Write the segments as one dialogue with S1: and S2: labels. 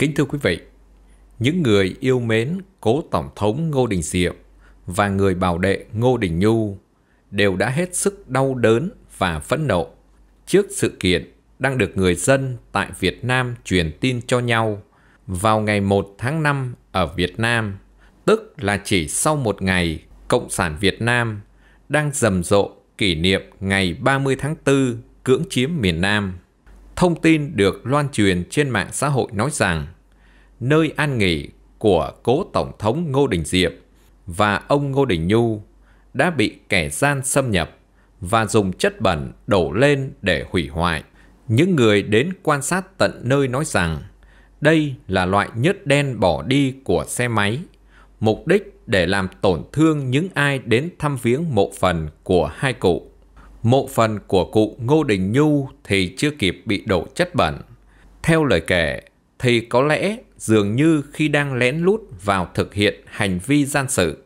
S1: Kính thưa quý vị, những người yêu mến cố Tổng thống Ngô Đình Diệm và người bảo đệ Ngô Đình Nhu đều đã hết sức đau đớn và phẫn nộ trước sự kiện đang được người dân tại Việt Nam truyền tin cho nhau vào ngày 1 tháng 5 ở Việt Nam, tức là chỉ sau một ngày Cộng sản Việt Nam đang rầm rộ kỷ niệm ngày 30 tháng 4 cưỡng chiếm miền Nam thông tin được loan truyền trên mạng xã hội nói rằng nơi an nghỉ của cố Tổng thống Ngô Đình Diệm và ông Ngô Đình Nhu đã bị kẻ gian xâm nhập và dùng chất bẩn đổ lên để hủy hoại. Những người đến quan sát tận nơi nói rằng đây là loại nhớt đen bỏ đi của xe máy, mục đích để làm tổn thương những ai đến thăm viếng mộ phần của hai cụ. Mộ phần của cụ Ngô Đình Nhu thì chưa kịp bị đổ chất bẩn. Theo lời kể, thì có lẽ dường như khi đang lén lút vào thực hiện hành vi gian sự,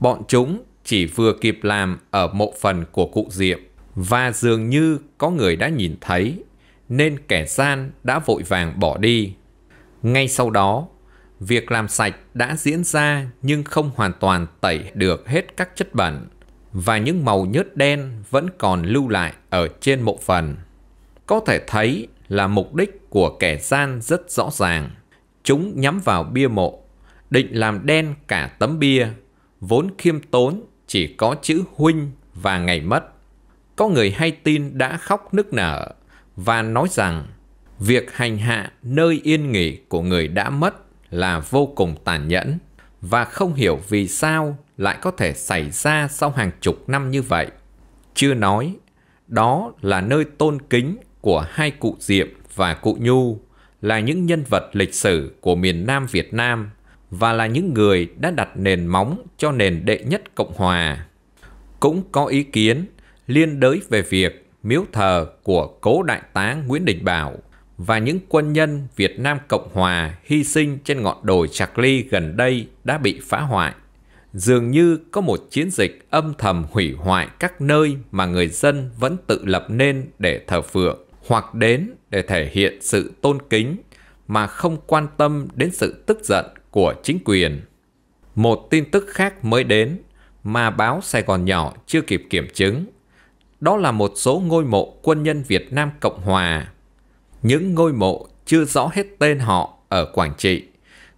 S1: bọn chúng chỉ vừa kịp làm ở mộ phần của cụ Diệm và dường như có người đã nhìn thấy nên kẻ gian đã vội vàng bỏ đi. Ngay sau đó, việc làm sạch đã diễn ra nhưng không hoàn toàn tẩy được hết các chất bẩn và những màu nhớt đen vẫn còn lưu lại ở trên mộ phần. Có thể thấy là mục đích của kẻ gian rất rõ ràng. Chúng nhắm vào bia mộ, định làm đen cả tấm bia, vốn khiêm tốn chỉ có chữ huynh và ngày mất. Có người hay tin đã khóc nức nở và nói rằng việc hành hạ nơi yên nghỉ của người đã mất là vô cùng tàn nhẫn và không hiểu vì sao lại có thể xảy ra sau hàng chục năm như vậy. Chưa nói, đó là nơi tôn kính của hai cụ Diệm và cụ Nhu, là những nhân vật lịch sử của miền Nam Việt Nam và là những người đã đặt nền móng cho nền đệ nhất Cộng Hòa. Cũng có ý kiến liên đới về việc miếu thờ của cố đại tá Nguyễn Đình Bảo và những quân nhân Việt Nam Cộng Hòa hy sinh trên ngọn đồi Trạc Ly gần đây đã bị phá hoại dường như có một chiến dịch âm thầm hủy hoại các nơi mà người dân vẫn tự lập nên để thờ phượng hoặc đến để thể hiện sự tôn kính mà không quan tâm đến sự tức giận của chính quyền. Một tin tức khác mới đến mà báo Sài Gòn nhỏ chưa kịp kiểm chứng. Đó là một số ngôi mộ quân nhân Việt Nam Cộng Hòa. Những ngôi mộ chưa rõ hết tên họ ở Quảng Trị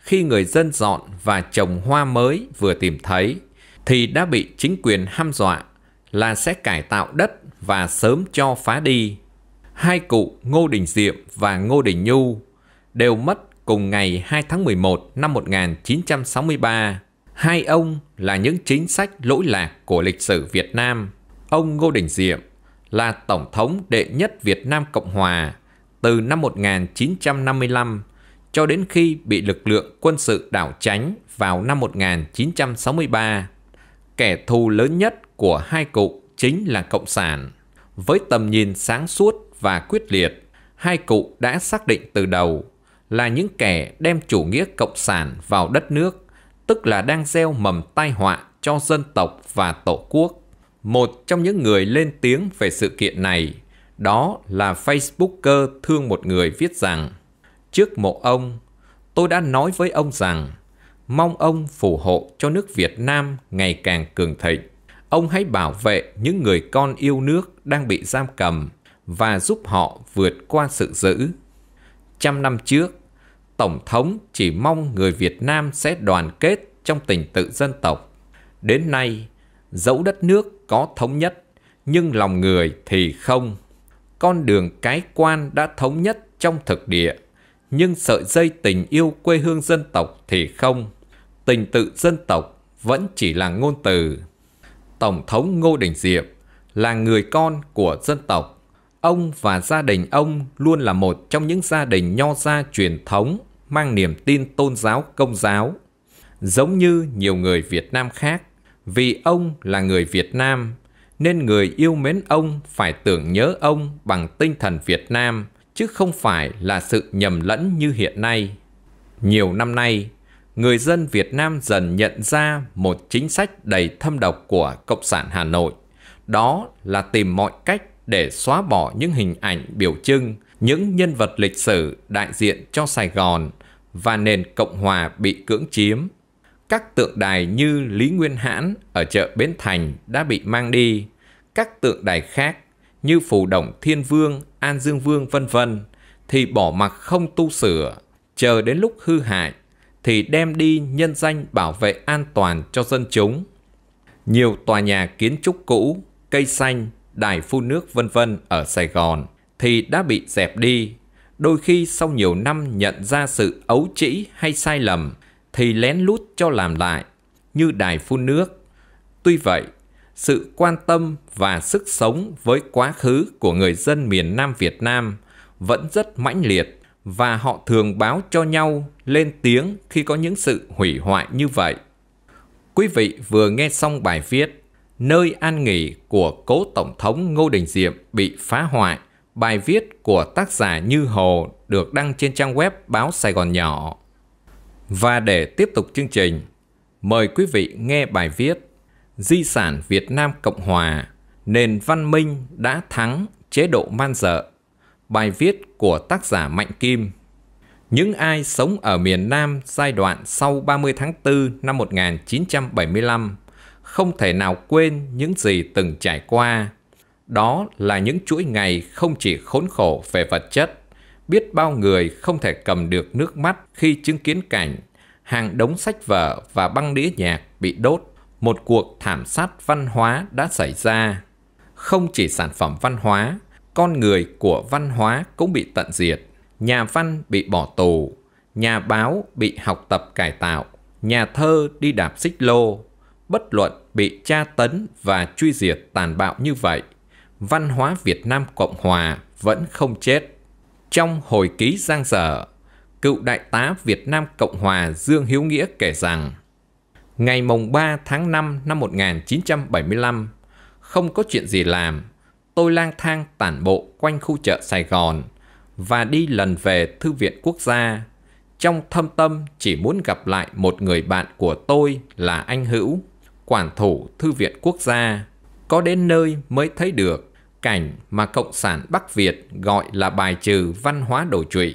S1: khi người dân dọn và trồng hoa mới vừa tìm thấy thì đã bị chính quyền ham dọa là sẽ cải tạo đất và sớm cho phá đi. Hai cụ Ngô Đình Diệm và Ngô Đình Nhu đều mất cùng ngày 2 tháng 11 năm 1963. Hai ông là những chính sách lỗi lạc của lịch sử Việt Nam. Ông Ngô Đình Diệm là Tổng thống đệ nhất Việt Nam Cộng Hòa từ năm 1955 cho đến khi bị lực lượng quân sự đảo tránh vào năm 1963. Kẻ thù lớn nhất của hai cụ chính là Cộng sản. Với tầm nhìn sáng suốt và quyết liệt, hai cụ đã xác định từ đầu là những kẻ đem chủ nghĩa Cộng sản vào đất nước, tức là đang gieo mầm tai họa cho dân tộc và tổ quốc. Một trong những người lên tiếng về sự kiện này, đó là Facebooker thương một người viết rằng Trước mộ ông, tôi đã nói với ông rằng mong ông phù hộ cho nước Việt Nam ngày càng cường thịnh. Ông hãy bảo vệ những người con yêu nước đang bị giam cầm và giúp họ vượt qua sự dữ. Trăm năm trước, Tổng thống chỉ mong người Việt Nam sẽ đoàn kết trong tình tự dân tộc. Đến nay, dẫu đất nước có thống nhất, nhưng lòng người thì không. Con đường cái quan đã thống nhất trong thực địa nhưng sợi dây tình yêu quê hương dân tộc thì không. Tình tự dân tộc vẫn chỉ là ngôn từ. Tổng thống Ngô Đình Diệm là người con của dân tộc. Ông và gia đình ông luôn là một trong những gia đình nho gia truyền thống mang niềm tin tôn giáo công giáo. Giống như nhiều người Việt Nam khác, vì ông là người Việt Nam, nên người yêu mến ông phải tưởng nhớ ông bằng tinh thần Việt Nam – chứ không phải là sự nhầm lẫn như hiện nay. Nhiều năm nay, người dân Việt Nam dần nhận ra một chính sách đầy thâm độc của Cộng sản Hà Nội. Đó là tìm mọi cách để xóa bỏ những hình ảnh biểu trưng, những nhân vật lịch sử đại diện cho Sài Gòn và nền Cộng hòa bị cưỡng chiếm. Các tượng đài như Lý Nguyên Hãn ở chợ Bến Thành đã bị mang đi, các tượng đài khác như Phù Đồng Thiên Vương, An Dương Vương vân vân thì bỏ mặc không tu sửa, chờ đến lúc hư hại thì đem đi nhân danh bảo vệ an toàn cho dân chúng. Nhiều tòa nhà kiến trúc cũ, cây xanh, đài phun nước vân vân ở Sài Gòn thì đã bị dẹp đi. Đôi khi sau nhiều năm nhận ra sự ấu trĩ hay sai lầm thì lén lút cho làm lại như đài phun nước. Tuy vậy, sự quan tâm và sức sống với quá khứ của người dân miền Nam Việt Nam vẫn rất mãnh liệt và họ thường báo cho nhau lên tiếng khi có những sự hủy hoại như vậy. Quý vị vừa nghe xong bài viết Nơi an nghỉ của cố Tổng thống Ngô Đình Diệm bị phá hoại. Bài viết của tác giả Như Hồ được đăng trên trang web báo Sài Gòn Nhỏ. Và để tiếp tục chương trình, mời quý vị nghe bài viết di sản Việt Nam Cộng Hòa, nền văn minh đã thắng chế độ man dợ. Bài viết của tác giả Mạnh Kim Những ai sống ở miền Nam giai đoạn sau 30 tháng 4 năm 1975 không thể nào quên những gì từng trải qua. Đó là những chuỗi ngày không chỉ khốn khổ về vật chất, biết bao người không thể cầm được nước mắt khi chứng kiến cảnh hàng đống sách vở và băng đĩa nhạc bị đốt một cuộc thảm sát văn hóa đã xảy ra. Không chỉ sản phẩm văn hóa, con người của văn hóa cũng bị tận diệt. Nhà văn bị bỏ tù, nhà báo bị học tập cải tạo, nhà thơ đi đạp xích lô, bất luận bị tra tấn và truy diệt tàn bạo như vậy, văn hóa Việt Nam Cộng Hòa vẫn không chết. Trong hồi ký giang dở, cựu đại tá Việt Nam Cộng Hòa Dương Hiếu Nghĩa kể rằng Ngày mùng 3 tháng 5 năm 1975, không có chuyện gì làm, tôi lang thang tản bộ quanh khu chợ Sài Gòn và đi lần về Thư viện Quốc gia. Trong thâm tâm chỉ muốn gặp lại một người bạn của tôi là anh Hữu, quản thủ Thư viện Quốc gia. Có đến nơi mới thấy được cảnh mà Cộng sản Bắc Việt gọi là bài trừ văn hóa đổ trụy.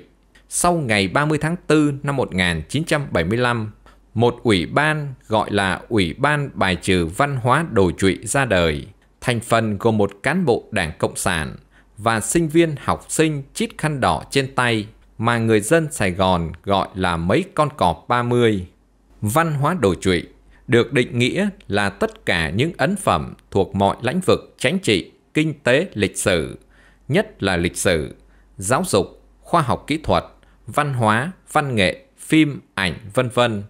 S1: Sau ngày 30 tháng 4 năm 1975, một ủy ban gọi là Ủy ban Bài trừ Văn hóa Đồ trụy ra đời, thành phần gồm một cán bộ Đảng Cộng sản và sinh viên học sinh chít khăn đỏ trên tay mà người dân Sài Gòn gọi là mấy con cọp 30. Văn hóa đồ trụy được định nghĩa là tất cả những ấn phẩm thuộc mọi lĩnh vực chính trị, kinh tế, lịch sử, nhất là lịch sử, giáo dục, khoa học kỹ thuật, văn hóa, văn nghệ, phim, ảnh, vân vân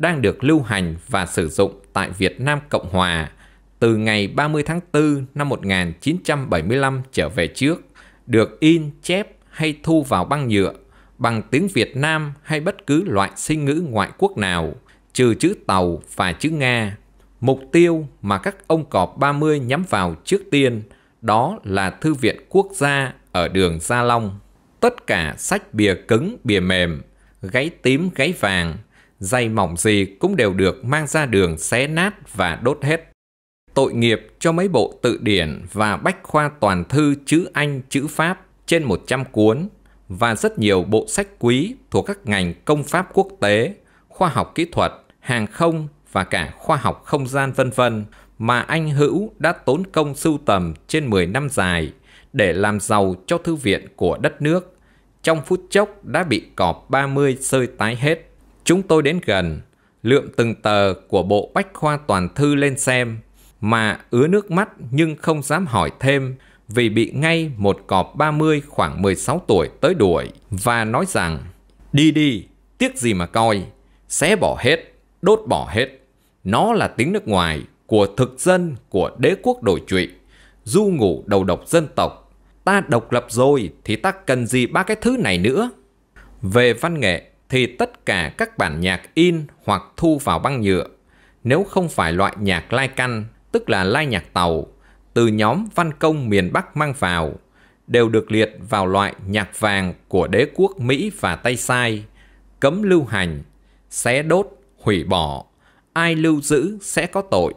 S1: đang được lưu hành và sử dụng tại Việt Nam Cộng Hòa từ ngày 30 tháng 4 năm 1975 trở về trước, được in, chép hay thu vào băng nhựa bằng tiếng Việt Nam hay bất cứ loại sinh ngữ ngoại quốc nào, trừ chữ Tàu và chữ Nga. Mục tiêu mà các ông cọp 30 nhắm vào trước tiên đó là Thư viện Quốc gia ở đường Gia Long. Tất cả sách bìa cứng, bìa mềm, gáy tím, gáy vàng – dày mỏng gì cũng đều được mang ra đường xé nát và đốt hết. Tội nghiệp cho mấy bộ tự điển và bách khoa toàn thư chữ Anh, chữ Pháp trên 100 cuốn và rất nhiều bộ sách quý thuộc các ngành công pháp quốc tế, khoa học kỹ thuật, hàng không và cả khoa học không gian vân vân mà anh Hữu đã tốn công sưu tầm trên 10 năm dài để làm giàu cho thư viện của đất nước, trong phút chốc đã bị cọp 30 sơi tái hết. Chúng tôi đến gần, lượm từng tờ của bộ bách khoa toàn thư lên xem, mà ứa nước mắt nhưng không dám hỏi thêm vì bị ngay một cọp 30 khoảng 16 tuổi tới đuổi và nói rằng Đi đi, tiếc gì mà coi, xé bỏ hết, đốt bỏ hết. Nó là tiếng nước ngoài, của thực dân, của đế quốc đổi trụy, du ngủ đầu độc dân tộc. Ta độc lập rồi thì ta cần gì ba cái thứ này nữa? Về văn nghệ, thì tất cả các bản nhạc in hoặc thu vào băng nhựa, nếu không phải loại nhạc lai căn, tức là lai nhạc tàu, từ nhóm văn công miền Bắc mang vào, đều được liệt vào loại nhạc vàng của đế quốc Mỹ và Tây Sai, cấm lưu hành, xé đốt, hủy bỏ, ai lưu giữ sẽ có tội.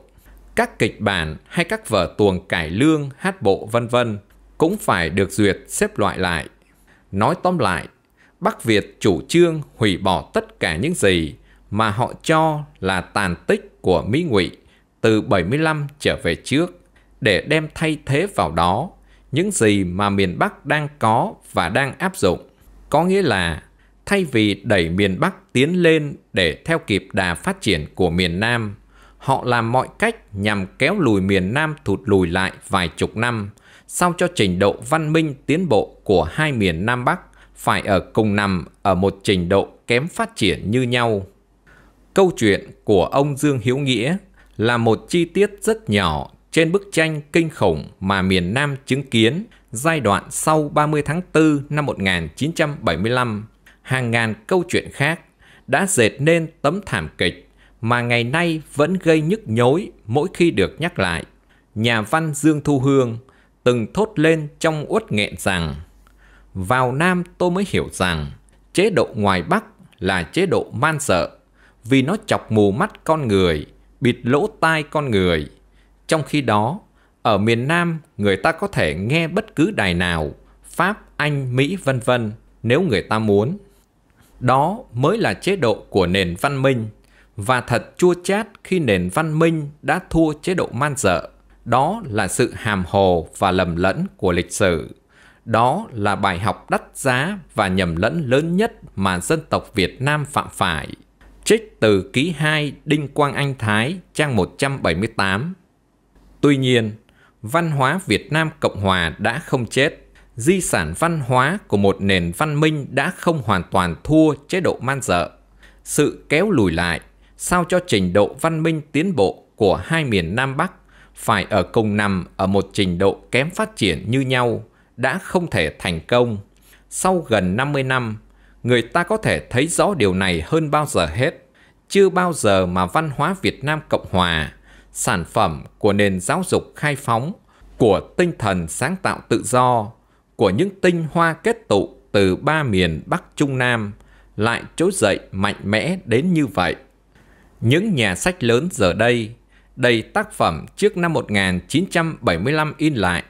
S1: Các kịch bản hay các vở tuồng cải lương, hát bộ vân vân cũng phải được duyệt xếp loại lại. Nói tóm lại, Bắc Việt chủ trương hủy bỏ tất cả những gì mà họ cho là tàn tích của Mỹ Ngụy từ 75 trở về trước để đem thay thế vào đó những gì mà miền Bắc đang có và đang áp dụng. Có nghĩa là thay vì đẩy miền Bắc tiến lên để theo kịp đà phát triển của miền Nam, họ làm mọi cách nhằm kéo lùi miền Nam thụt lùi lại vài chục năm sau cho trình độ văn minh tiến bộ của hai miền Nam Bắc phải ở cùng nằm ở một trình độ kém phát triển như nhau. Câu chuyện của ông Dương Hiếu Nghĩa là một chi tiết rất nhỏ trên bức tranh kinh khủng mà miền Nam chứng kiến giai đoạn sau 30 tháng 4 năm 1975. Hàng ngàn câu chuyện khác đã dệt nên tấm thảm kịch mà ngày nay vẫn gây nhức nhối mỗi khi được nhắc lại. Nhà văn Dương Thu Hương từng thốt lên trong uất nghẹn rằng vào Nam tôi mới hiểu rằng chế độ ngoài Bắc là chế độ man sợ vì nó chọc mù mắt con người, bịt lỗ tai con người. Trong khi đó, ở miền Nam người ta có thể nghe bất cứ đài nào, Pháp, Anh, Mỹ vân vân nếu người ta muốn. Đó mới là chế độ của nền văn minh và thật chua chát khi nền văn minh đã thua chế độ man dợ. Đó là sự hàm hồ và lầm lẫn của lịch sử. Đó là bài học đắt giá và nhầm lẫn lớn nhất mà dân tộc Việt Nam phạm phải. Trích từ ký 2 Đinh Quang Anh Thái, trang 178. Tuy nhiên, văn hóa Việt Nam Cộng Hòa đã không chết. Di sản văn hóa của một nền văn minh đã không hoàn toàn thua chế độ man dợ. Sự kéo lùi lại, sao cho trình độ văn minh tiến bộ của hai miền Nam Bắc phải ở cùng nằm ở một trình độ kém phát triển như nhau đã không thể thành công. Sau gần 50 năm, người ta có thể thấy rõ điều này hơn bao giờ hết. Chưa bao giờ mà văn hóa Việt Nam Cộng Hòa, sản phẩm của nền giáo dục khai phóng, của tinh thần sáng tạo tự do, của những tinh hoa kết tụ từ ba miền Bắc Trung Nam lại trỗi dậy mạnh mẽ đến như vậy. Những nhà sách lớn giờ đây, đầy tác phẩm trước năm 1975 in lại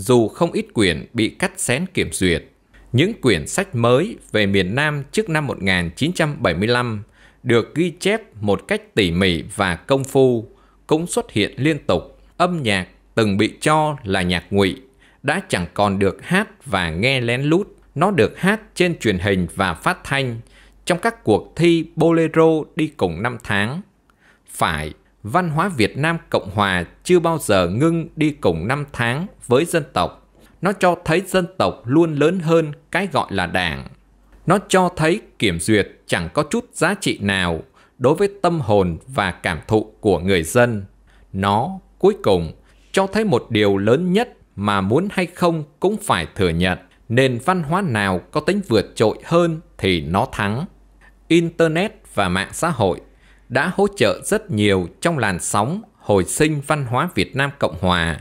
S1: dù không ít quyển bị cắt xén kiểm duyệt. Những quyển sách mới về miền Nam trước năm 1975 được ghi chép một cách tỉ mỉ và công phu, cũng xuất hiện liên tục. Âm nhạc từng bị cho là nhạc ngụy đã chẳng còn được hát và nghe lén lút. Nó được hát trên truyền hình và phát thanh trong các cuộc thi bolero đi cùng năm tháng. Phải, văn hóa Việt Nam Cộng Hòa chưa bao giờ ngưng đi cùng năm tháng với dân tộc. Nó cho thấy dân tộc luôn lớn hơn cái gọi là đảng. Nó cho thấy kiểm duyệt chẳng có chút giá trị nào đối với tâm hồn và cảm thụ của người dân. Nó, cuối cùng, cho thấy một điều lớn nhất mà muốn hay không cũng phải thừa nhận. Nền văn hóa nào có tính vượt trội hơn thì nó thắng. Internet và mạng xã hội đã hỗ trợ rất nhiều trong làn sóng hồi sinh văn hóa Việt Nam Cộng Hòa.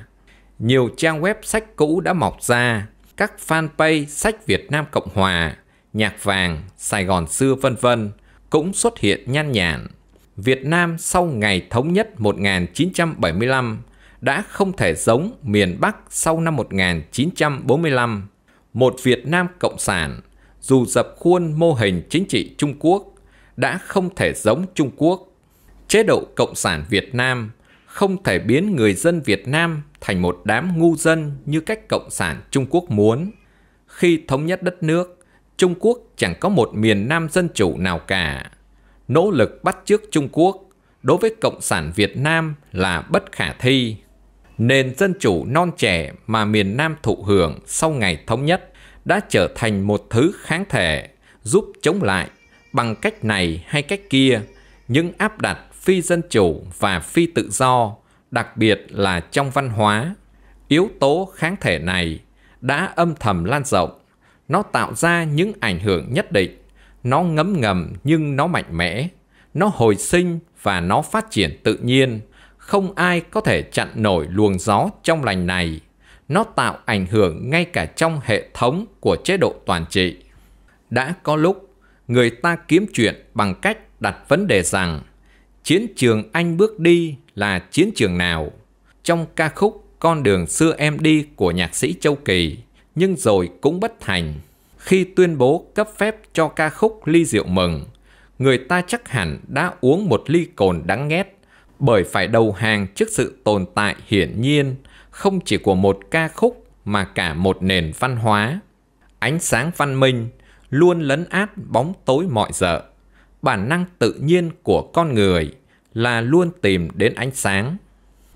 S1: Nhiều trang web sách cũ đã mọc ra, các fanpage sách Việt Nam Cộng Hòa, Nhạc Vàng, Sài Gòn Xưa vân vân cũng xuất hiện nhan nhản. Việt Nam sau ngày thống nhất 1975 đã không thể giống miền Bắc sau năm 1945. Một Việt Nam Cộng sản, dù dập khuôn mô hình chính trị Trung Quốc, đã không thể giống Trung Quốc. Chế độ Cộng sản Việt Nam không thể biến người dân Việt Nam thành một đám ngu dân như cách Cộng sản Trung Quốc muốn. Khi thống nhất đất nước, Trung Quốc chẳng có một miền Nam dân chủ nào cả. Nỗ lực bắt chước Trung Quốc đối với Cộng sản Việt Nam là bất khả thi. Nền dân chủ non trẻ mà miền Nam thụ hưởng sau ngày thống nhất đã trở thành một thứ kháng thể giúp chống lại bằng cách này hay cách kia những áp đặt phi dân chủ và phi tự do, đặc biệt là trong văn hóa. Yếu tố kháng thể này đã âm thầm lan rộng, nó tạo ra những ảnh hưởng nhất định, nó ngấm ngầm nhưng nó mạnh mẽ, nó hồi sinh và nó phát triển tự nhiên, không ai có thể chặn nổi luồng gió trong lành này. Nó tạo ảnh hưởng ngay cả trong hệ thống của chế độ toàn trị. Đã có lúc người ta kiếm chuyện bằng cách đặt vấn đề rằng chiến trường anh bước đi là chiến trường nào. Trong ca khúc Con đường xưa em đi của nhạc sĩ Châu Kỳ, nhưng rồi cũng bất thành. Khi tuyên bố cấp phép cho ca khúc Ly Rượu Mừng, người ta chắc hẳn đã uống một ly cồn đắng nghét bởi phải đầu hàng trước sự tồn tại hiển nhiên không chỉ của một ca khúc mà cả một nền văn hóa. Ánh sáng văn minh luôn lấn át bóng tối mọi giờ. Bản năng tự nhiên của con người là luôn tìm đến ánh sáng.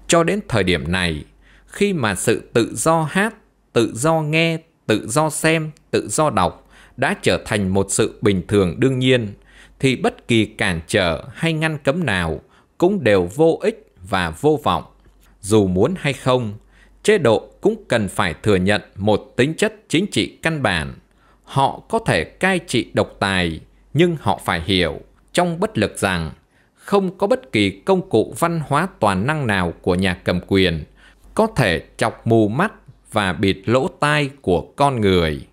S1: Cho đến thời điểm này, khi mà sự tự do hát, tự do nghe, tự do xem, tự do đọc đã trở thành một sự bình thường đương nhiên, thì bất kỳ cản trở hay ngăn cấm nào cũng đều vô ích và vô vọng. Dù muốn hay không, chế độ cũng cần phải thừa nhận một tính chất chính trị căn bản Họ có thể cai trị độc tài, nhưng họ phải hiểu trong bất lực rằng không có bất kỳ công cụ văn hóa toàn năng nào của nhà cầm quyền có thể chọc mù mắt và bịt lỗ tai của con người.